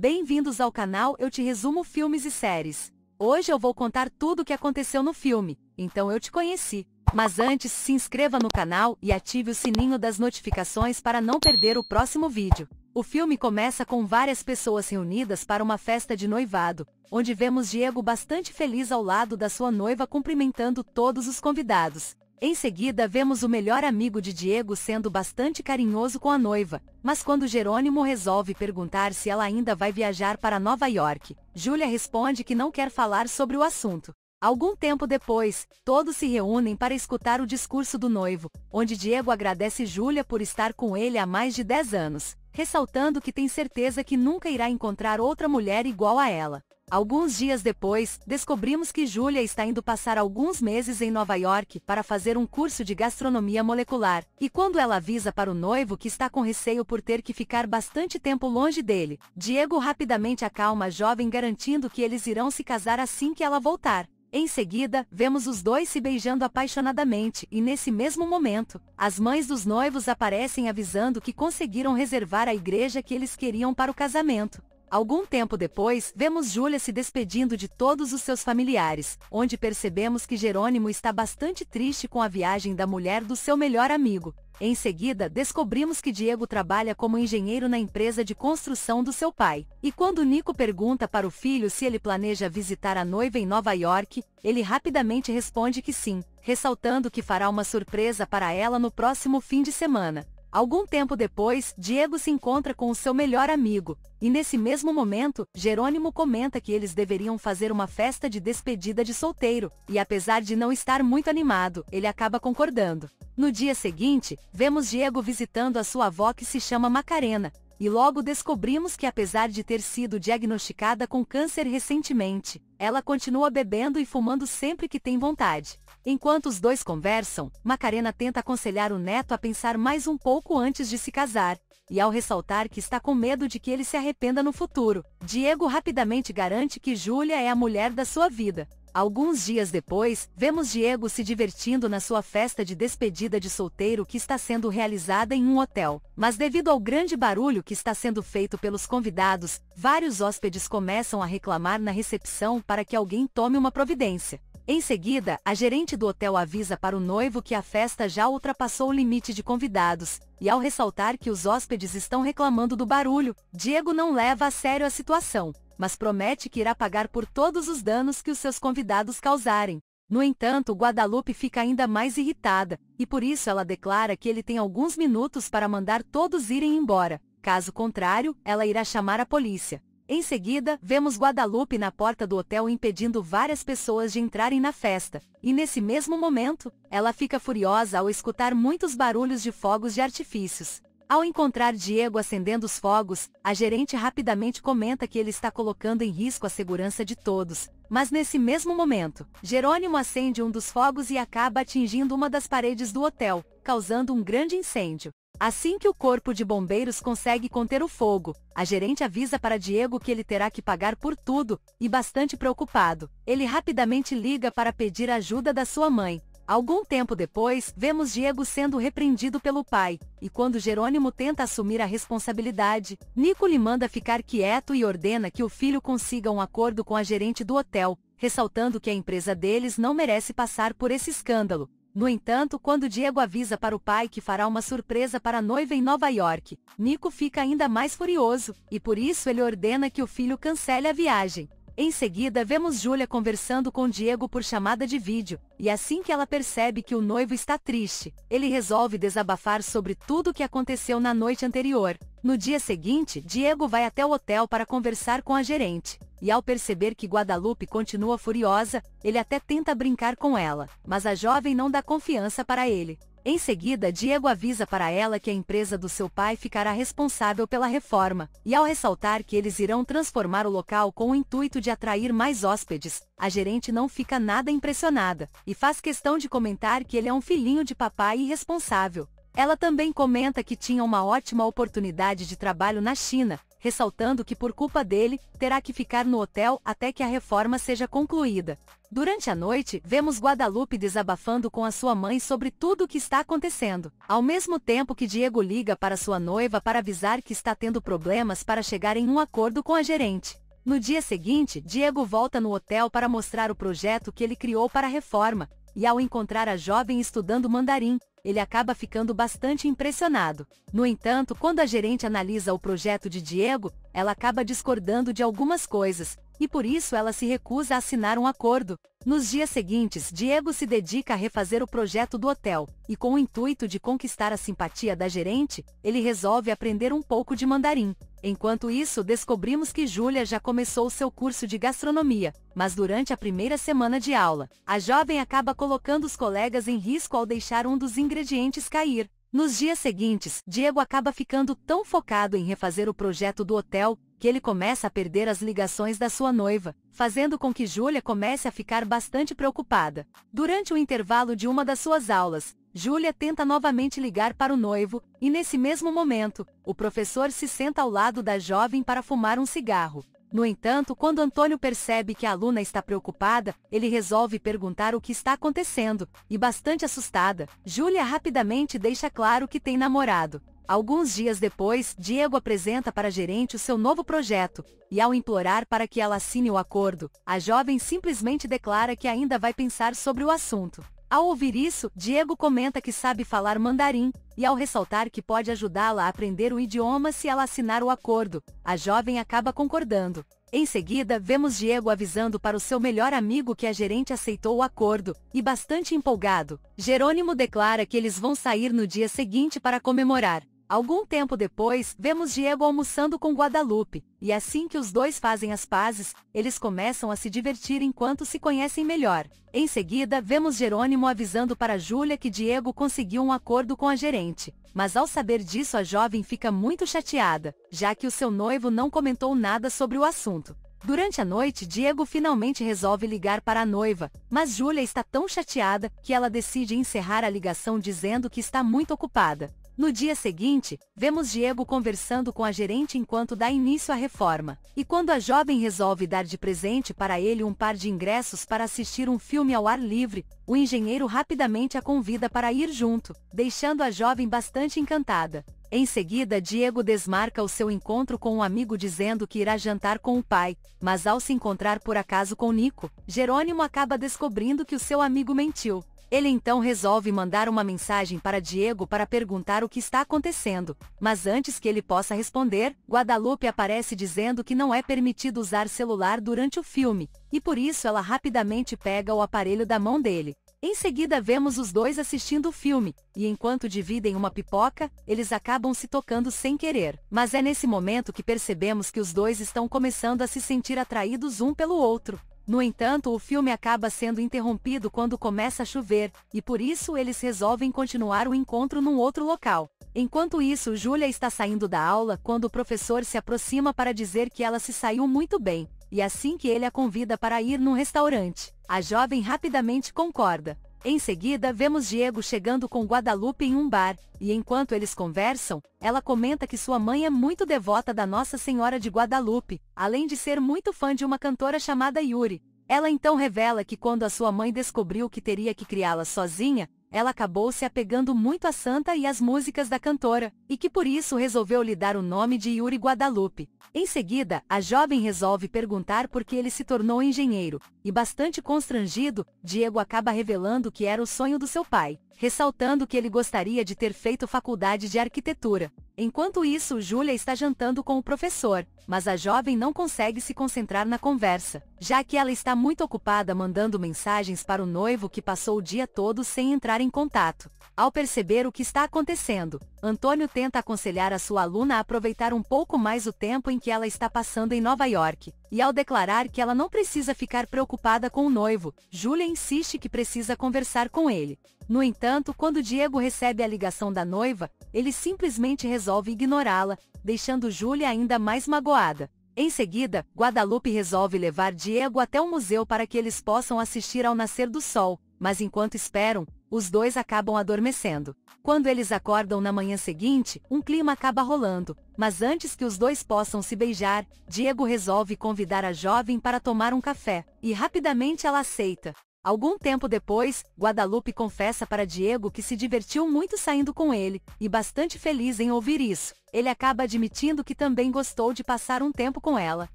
Bem-vindos ao canal Eu Te Resumo Filmes e Séries. Hoje eu vou contar tudo o que aconteceu no filme, então eu te conheci. Mas antes, se inscreva no canal e ative o sininho das notificações para não perder o próximo vídeo. O filme começa com várias pessoas reunidas para uma festa de noivado, onde vemos Diego bastante feliz ao lado da sua noiva cumprimentando todos os convidados. Em seguida vemos o melhor amigo de Diego sendo bastante carinhoso com a noiva, mas quando Jerônimo resolve perguntar se ela ainda vai viajar para Nova York, Júlia responde que não quer falar sobre o assunto. Algum tempo depois, todos se reúnem para escutar o discurso do noivo, onde Diego agradece Júlia por estar com ele há mais de 10 anos, ressaltando que tem certeza que nunca irá encontrar outra mulher igual a ela. Alguns dias depois, descobrimos que Julia está indo passar alguns meses em Nova York para fazer um curso de gastronomia molecular, e quando ela avisa para o noivo que está com receio por ter que ficar bastante tempo longe dele, Diego rapidamente acalma a jovem garantindo que eles irão se casar assim que ela voltar. Em seguida, vemos os dois se beijando apaixonadamente e nesse mesmo momento, as mães dos noivos aparecem avisando que conseguiram reservar a igreja que eles queriam para o casamento. Algum tempo depois, vemos Júlia se despedindo de todos os seus familiares, onde percebemos que Jerônimo está bastante triste com a viagem da mulher do seu melhor amigo. Em seguida, descobrimos que Diego trabalha como engenheiro na empresa de construção do seu pai. E quando Nico pergunta para o filho se ele planeja visitar a noiva em Nova York, ele rapidamente responde que sim, ressaltando que fará uma surpresa para ela no próximo fim de semana. Algum tempo depois, Diego se encontra com o seu melhor amigo, e nesse mesmo momento, Jerônimo comenta que eles deveriam fazer uma festa de despedida de solteiro, e apesar de não estar muito animado, ele acaba concordando. No dia seguinte, vemos Diego visitando a sua avó que se chama Macarena, e logo descobrimos que apesar de ter sido diagnosticada com câncer recentemente, ela continua bebendo e fumando sempre que tem vontade. Enquanto os dois conversam, Macarena tenta aconselhar o neto a pensar mais um pouco antes de se casar, e ao ressaltar que está com medo de que ele se arrependa no futuro, Diego rapidamente garante que Júlia é a mulher da sua vida. Alguns dias depois, vemos Diego se divertindo na sua festa de despedida de solteiro que está sendo realizada em um hotel. Mas devido ao grande barulho que está sendo feito pelos convidados, vários hóspedes começam a reclamar na recepção para que alguém tome uma providência. Em seguida, a gerente do hotel avisa para o noivo que a festa já ultrapassou o limite de convidados, e ao ressaltar que os hóspedes estão reclamando do barulho, Diego não leva a sério a situação mas promete que irá pagar por todos os danos que os seus convidados causarem. No entanto, Guadalupe fica ainda mais irritada, e por isso ela declara que ele tem alguns minutos para mandar todos irem embora. Caso contrário, ela irá chamar a polícia. Em seguida, vemos Guadalupe na porta do hotel impedindo várias pessoas de entrarem na festa. E nesse mesmo momento, ela fica furiosa ao escutar muitos barulhos de fogos de artifícios. Ao encontrar Diego acendendo os fogos, a gerente rapidamente comenta que ele está colocando em risco a segurança de todos. Mas nesse mesmo momento, Jerônimo acende um dos fogos e acaba atingindo uma das paredes do hotel, causando um grande incêndio. Assim que o corpo de bombeiros consegue conter o fogo, a gerente avisa para Diego que ele terá que pagar por tudo, e bastante preocupado, ele rapidamente liga para pedir ajuda da sua mãe, Algum tempo depois, vemos Diego sendo repreendido pelo pai, e quando Jerônimo tenta assumir a responsabilidade, Nico lhe manda ficar quieto e ordena que o filho consiga um acordo com a gerente do hotel, ressaltando que a empresa deles não merece passar por esse escândalo. No entanto, quando Diego avisa para o pai que fará uma surpresa para a noiva em Nova York, Nico fica ainda mais furioso, e por isso ele ordena que o filho cancele a viagem. Em seguida vemos Júlia conversando com Diego por chamada de vídeo, e assim que ela percebe que o noivo está triste, ele resolve desabafar sobre tudo o que aconteceu na noite anterior. No dia seguinte, Diego vai até o hotel para conversar com a gerente, e ao perceber que Guadalupe continua furiosa, ele até tenta brincar com ela, mas a jovem não dá confiança para ele. Em seguida, Diego avisa para ela que a empresa do seu pai ficará responsável pela reforma, e ao ressaltar que eles irão transformar o local com o intuito de atrair mais hóspedes, a gerente não fica nada impressionada, e faz questão de comentar que ele é um filhinho de papai irresponsável. Ela também comenta que tinha uma ótima oportunidade de trabalho na China, ressaltando que por culpa dele, terá que ficar no hotel até que a reforma seja concluída. Durante a noite, vemos Guadalupe desabafando com a sua mãe sobre tudo o que está acontecendo. Ao mesmo tempo que Diego liga para sua noiva para avisar que está tendo problemas para chegar em um acordo com a gerente. No dia seguinte, Diego volta no hotel para mostrar o projeto que ele criou para a reforma, e ao encontrar a jovem estudando mandarim, ele acaba ficando bastante impressionado. No entanto, quando a gerente analisa o projeto de Diego, ela acaba discordando de algumas coisas, e por isso ela se recusa a assinar um acordo. Nos dias seguintes, Diego se dedica a refazer o projeto do hotel, e com o intuito de conquistar a simpatia da gerente, ele resolve aprender um pouco de mandarim. Enquanto isso, descobrimos que Júlia já começou seu curso de gastronomia, mas durante a primeira semana de aula, a jovem acaba colocando os colegas em risco ao deixar um dos ingredientes cair. Nos dias seguintes, Diego acaba ficando tão focado em refazer o projeto do hotel que ele começa a perder as ligações da sua noiva, fazendo com que Júlia comece a ficar bastante preocupada. Durante o intervalo de uma das suas aulas, Júlia tenta novamente ligar para o noivo, e nesse mesmo momento, o professor se senta ao lado da jovem para fumar um cigarro. No entanto, quando Antônio percebe que a aluna está preocupada, ele resolve perguntar o que está acontecendo, e bastante assustada, Júlia rapidamente deixa claro que tem namorado. Alguns dias depois, Diego apresenta para a gerente o seu novo projeto, e ao implorar para que ela assine o acordo, a jovem simplesmente declara que ainda vai pensar sobre o assunto. Ao ouvir isso, Diego comenta que sabe falar mandarim, e ao ressaltar que pode ajudá-la a aprender o idioma se ela assinar o acordo, a jovem acaba concordando. Em seguida, vemos Diego avisando para o seu melhor amigo que a gerente aceitou o acordo, e bastante empolgado, Jerônimo declara que eles vão sair no dia seguinte para comemorar. Algum tempo depois, vemos Diego almoçando com Guadalupe, e assim que os dois fazem as pazes, eles começam a se divertir enquanto se conhecem melhor. Em seguida, vemos Jerônimo avisando para Júlia que Diego conseguiu um acordo com a gerente, mas ao saber disso a jovem fica muito chateada, já que o seu noivo não comentou nada sobre o assunto. Durante a noite, Diego finalmente resolve ligar para a noiva, mas Júlia está tão chateada que ela decide encerrar a ligação dizendo que está muito ocupada. No dia seguinte, vemos Diego conversando com a gerente enquanto dá início à reforma. E quando a jovem resolve dar de presente para ele um par de ingressos para assistir um filme ao ar livre, o engenheiro rapidamente a convida para ir junto, deixando a jovem bastante encantada. Em seguida, Diego desmarca o seu encontro com um amigo dizendo que irá jantar com o pai, mas ao se encontrar por acaso com Nico, Jerônimo acaba descobrindo que o seu amigo mentiu. Ele então resolve mandar uma mensagem para Diego para perguntar o que está acontecendo, mas antes que ele possa responder, Guadalupe aparece dizendo que não é permitido usar celular durante o filme, e por isso ela rapidamente pega o aparelho da mão dele. Em seguida vemos os dois assistindo o filme, e enquanto dividem uma pipoca, eles acabam se tocando sem querer. Mas é nesse momento que percebemos que os dois estão começando a se sentir atraídos um pelo outro. No entanto, o filme acaba sendo interrompido quando começa a chover, e por isso eles resolvem continuar o encontro num outro local. Enquanto isso, Julia está saindo da aula quando o professor se aproxima para dizer que ela se saiu muito bem, e assim que ele a convida para ir num restaurante, a jovem rapidamente concorda. Em seguida vemos Diego chegando com Guadalupe em um bar, e enquanto eles conversam, ela comenta que sua mãe é muito devota da Nossa Senhora de Guadalupe, além de ser muito fã de uma cantora chamada Yuri. Ela então revela que quando a sua mãe descobriu que teria que criá-la sozinha, ela acabou se apegando muito à santa e às músicas da cantora, e que por isso resolveu lhe dar o nome de Yuri Guadalupe. Em seguida, a jovem resolve perguntar por que ele se tornou engenheiro, e bastante constrangido, Diego acaba revelando que era o sonho do seu pai, ressaltando que ele gostaria de ter feito faculdade de arquitetura. Enquanto isso, Júlia está jantando com o professor, mas a jovem não consegue se concentrar na conversa, já que ela está muito ocupada mandando mensagens para o noivo que passou o dia todo sem entrar em contato. Ao perceber o que está acontecendo, Antônio tenta aconselhar a sua aluna a aproveitar um pouco mais o tempo em que ela está passando em Nova York, e ao declarar que ela não precisa ficar preocupada com o noivo, Júlia insiste que precisa conversar com ele. No entanto, quando Diego recebe a ligação da noiva, ele simplesmente resolve ignorá-la, deixando Júlia ainda mais magoada. Em seguida, Guadalupe resolve levar Diego até o museu para que eles possam assistir ao nascer do sol, mas enquanto esperam, os dois acabam adormecendo. Quando eles acordam na manhã seguinte, um clima acaba rolando, mas antes que os dois possam se beijar, Diego resolve convidar a jovem para tomar um café, e rapidamente ela aceita. Algum tempo depois, Guadalupe confessa para Diego que se divertiu muito saindo com ele, e bastante feliz em ouvir isso. Ele acaba admitindo que também gostou de passar um tempo com ela.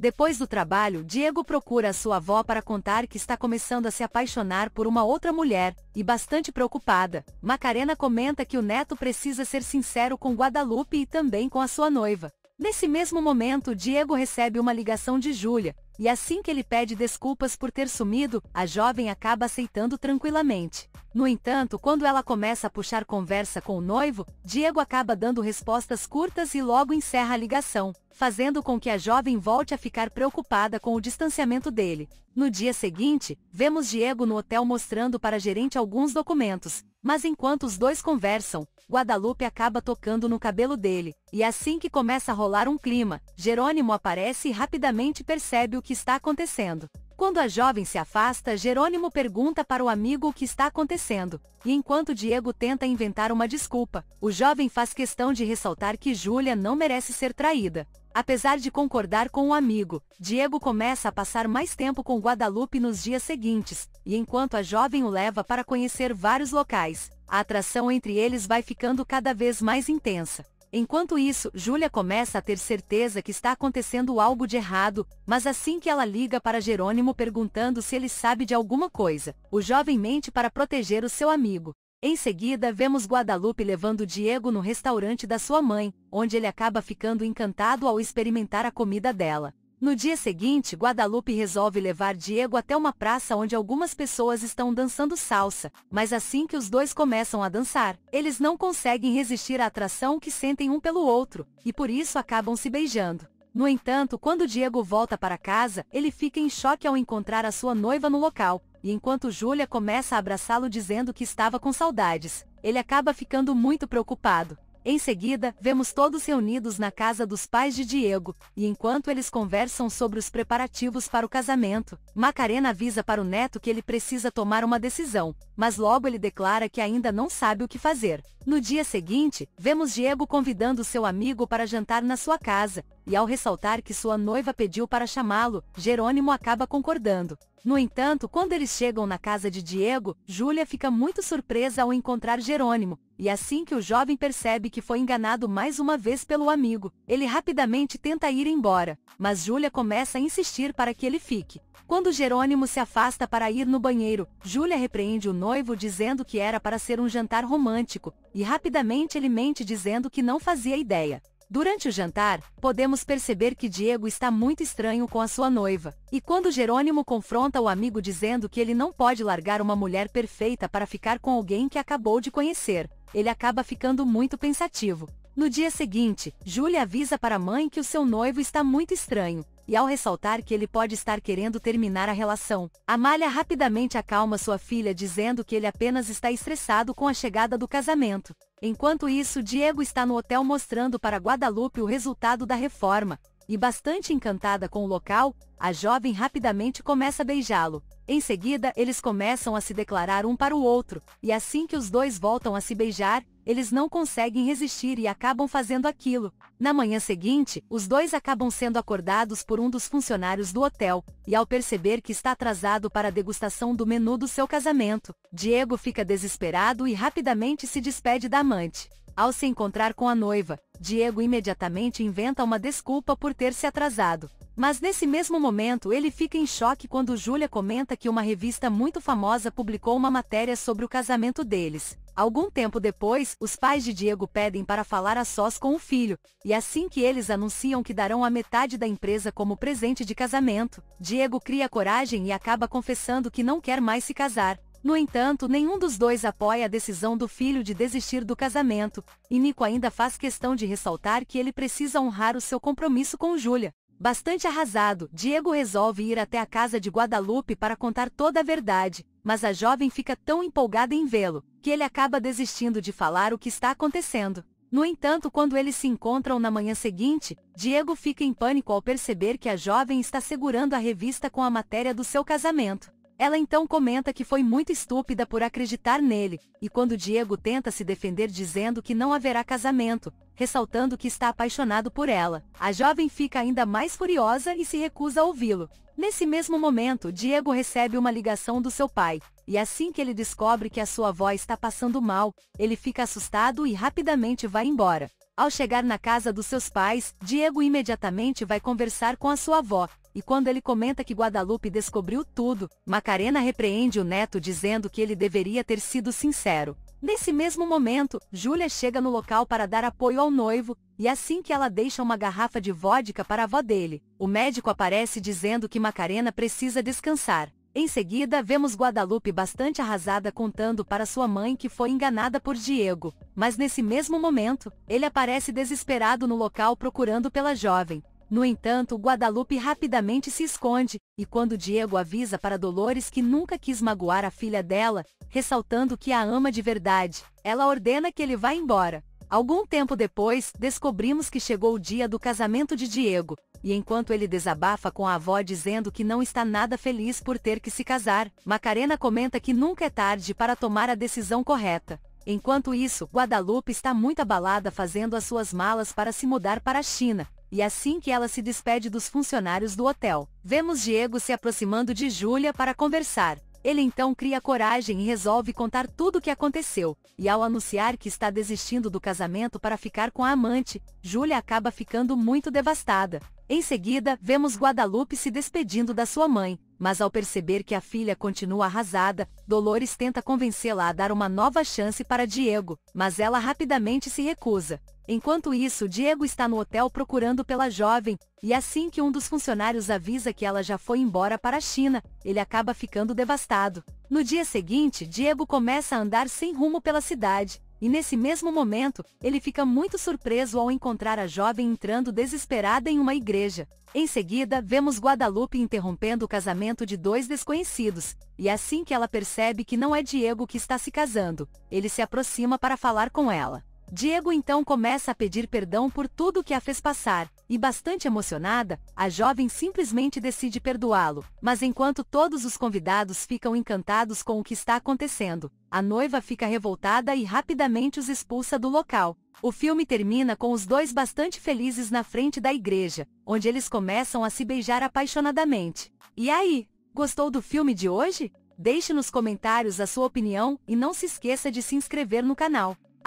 Depois do trabalho, Diego procura a sua avó para contar que está começando a se apaixonar por uma outra mulher, e bastante preocupada, Macarena comenta que o neto precisa ser sincero com Guadalupe e também com a sua noiva. Nesse mesmo momento, Diego recebe uma ligação de Júlia, e assim que ele pede desculpas por ter sumido, a jovem acaba aceitando tranquilamente. No entanto, quando ela começa a puxar conversa com o noivo, Diego acaba dando respostas curtas e logo encerra a ligação, fazendo com que a jovem volte a ficar preocupada com o distanciamento dele. No dia seguinte, vemos Diego no hotel mostrando para a gerente alguns documentos, mas enquanto os dois conversam, Guadalupe acaba tocando no cabelo dele, e assim que começa a rolar um clima, Jerônimo aparece e rapidamente percebe o que está acontecendo. Quando a jovem se afasta, Jerônimo pergunta para o amigo o que está acontecendo, e enquanto Diego tenta inventar uma desculpa, o jovem faz questão de ressaltar que Júlia não merece ser traída. Apesar de concordar com o amigo, Diego começa a passar mais tempo com Guadalupe nos dias seguintes, e enquanto a jovem o leva para conhecer vários locais, a atração entre eles vai ficando cada vez mais intensa. Enquanto isso, Júlia começa a ter certeza que está acontecendo algo de errado, mas assim que ela liga para Jerônimo perguntando se ele sabe de alguma coisa, o jovem mente para proteger o seu amigo. Em seguida, vemos Guadalupe levando Diego no restaurante da sua mãe, onde ele acaba ficando encantado ao experimentar a comida dela. No dia seguinte, Guadalupe resolve levar Diego até uma praça onde algumas pessoas estão dançando salsa, mas assim que os dois começam a dançar, eles não conseguem resistir à atração que sentem um pelo outro, e por isso acabam se beijando. No entanto, quando Diego volta para casa, ele fica em choque ao encontrar a sua noiva no local, e enquanto Júlia começa a abraçá-lo dizendo que estava com saudades, ele acaba ficando muito preocupado. Em seguida, vemos todos reunidos na casa dos pais de Diego, e enquanto eles conversam sobre os preparativos para o casamento, Macarena avisa para o neto que ele precisa tomar uma decisão, mas logo ele declara que ainda não sabe o que fazer. No dia seguinte, vemos Diego convidando seu amigo para jantar na sua casa, e ao ressaltar que sua noiva pediu para chamá-lo, Jerônimo acaba concordando. No entanto, quando eles chegam na casa de Diego, Júlia fica muito surpresa ao encontrar Jerônimo, e assim que o jovem percebe que foi enganado mais uma vez pelo amigo, ele rapidamente tenta ir embora, mas Júlia começa a insistir para que ele fique. Quando Jerônimo se afasta para ir no banheiro, Júlia repreende o noivo noivo dizendo que era para ser um jantar romântico, e rapidamente ele mente dizendo que não fazia ideia. Durante o jantar, podemos perceber que Diego está muito estranho com a sua noiva. E quando Jerônimo confronta o amigo dizendo que ele não pode largar uma mulher perfeita para ficar com alguém que acabou de conhecer, ele acaba ficando muito pensativo. No dia seguinte, Júlia avisa para a mãe que o seu noivo está muito estranho, e ao ressaltar que ele pode estar querendo terminar a relação, Amália rapidamente acalma sua filha dizendo que ele apenas está estressado com a chegada do casamento. Enquanto isso Diego está no hotel mostrando para Guadalupe o resultado da reforma, e bastante encantada com o local, a jovem rapidamente começa a beijá-lo. Em seguida eles começam a se declarar um para o outro, e assim que os dois voltam a se beijar, eles não conseguem resistir e acabam fazendo aquilo. Na manhã seguinte, os dois acabam sendo acordados por um dos funcionários do hotel, e ao perceber que está atrasado para a degustação do menu do seu casamento, Diego fica desesperado e rapidamente se despede da amante. Ao se encontrar com a noiva, Diego imediatamente inventa uma desculpa por ter se atrasado. Mas nesse mesmo momento ele fica em choque quando Júlia comenta que uma revista muito famosa publicou uma matéria sobre o casamento deles. Algum tempo depois, os pais de Diego pedem para falar a sós com o filho, e assim que eles anunciam que darão a metade da empresa como presente de casamento, Diego cria coragem e acaba confessando que não quer mais se casar, no entanto, nenhum dos dois apoia a decisão do filho de desistir do casamento, e Nico ainda faz questão de ressaltar que ele precisa honrar o seu compromisso com Júlia. Bastante arrasado, Diego resolve ir até a casa de Guadalupe para contar toda a verdade, mas a jovem fica tão empolgada em vê-lo, que ele acaba desistindo de falar o que está acontecendo. No entanto, quando eles se encontram na manhã seguinte, Diego fica em pânico ao perceber que a jovem está segurando a revista com a matéria do seu casamento. Ela então comenta que foi muito estúpida por acreditar nele, e quando Diego tenta se defender dizendo que não haverá casamento, ressaltando que está apaixonado por ela, a jovem fica ainda mais furiosa e se recusa a ouvi-lo. Nesse mesmo momento, Diego recebe uma ligação do seu pai, e assim que ele descobre que a sua avó está passando mal, ele fica assustado e rapidamente vai embora. Ao chegar na casa dos seus pais, Diego imediatamente vai conversar com a sua avó, e quando ele comenta que Guadalupe descobriu tudo, Macarena repreende o neto dizendo que ele deveria ter sido sincero. Nesse mesmo momento, Júlia chega no local para dar apoio ao noivo, e assim que ela deixa uma garrafa de vodka para a avó dele, o médico aparece dizendo que Macarena precisa descansar. Em seguida, vemos Guadalupe bastante arrasada contando para sua mãe que foi enganada por Diego, mas nesse mesmo momento, ele aparece desesperado no local procurando pela jovem. No entanto, Guadalupe rapidamente se esconde, e quando Diego avisa para Dolores que nunca quis magoar a filha dela, ressaltando que a ama de verdade, ela ordena que ele vá embora. Algum tempo depois, descobrimos que chegou o dia do casamento de Diego, e enquanto ele desabafa com a avó dizendo que não está nada feliz por ter que se casar, Macarena comenta que nunca é tarde para tomar a decisão correta. Enquanto isso, Guadalupe está muito abalada fazendo as suas malas para se mudar para a China, e assim que ela se despede dos funcionários do hotel, vemos Diego se aproximando de Júlia para conversar. Ele então cria coragem e resolve contar tudo o que aconteceu. E ao anunciar que está desistindo do casamento para ficar com a amante, Júlia acaba ficando muito devastada. Em seguida, vemos Guadalupe se despedindo da sua mãe, mas ao perceber que a filha continua arrasada, Dolores tenta convencê-la a dar uma nova chance para Diego, mas ela rapidamente se recusa. Enquanto isso Diego está no hotel procurando pela jovem, e assim que um dos funcionários avisa que ela já foi embora para a China, ele acaba ficando devastado. No dia seguinte Diego começa a andar sem rumo pela cidade, e nesse mesmo momento, ele fica muito surpreso ao encontrar a jovem entrando desesperada em uma igreja. Em seguida, vemos Guadalupe interrompendo o casamento de dois desconhecidos, e assim que ela percebe que não é Diego que está se casando, ele se aproxima para falar com ela. Diego então começa a pedir perdão por tudo que a fez passar, e bastante emocionada, a jovem simplesmente decide perdoá-lo, mas enquanto todos os convidados ficam encantados com o que está acontecendo, a noiva fica revoltada e rapidamente os expulsa do local. O filme termina com os dois bastante felizes na frente da igreja, onde eles começam a se beijar apaixonadamente. E aí, gostou do filme de hoje? Deixe nos comentários a sua opinião e não se esqueça de se inscrever no canal.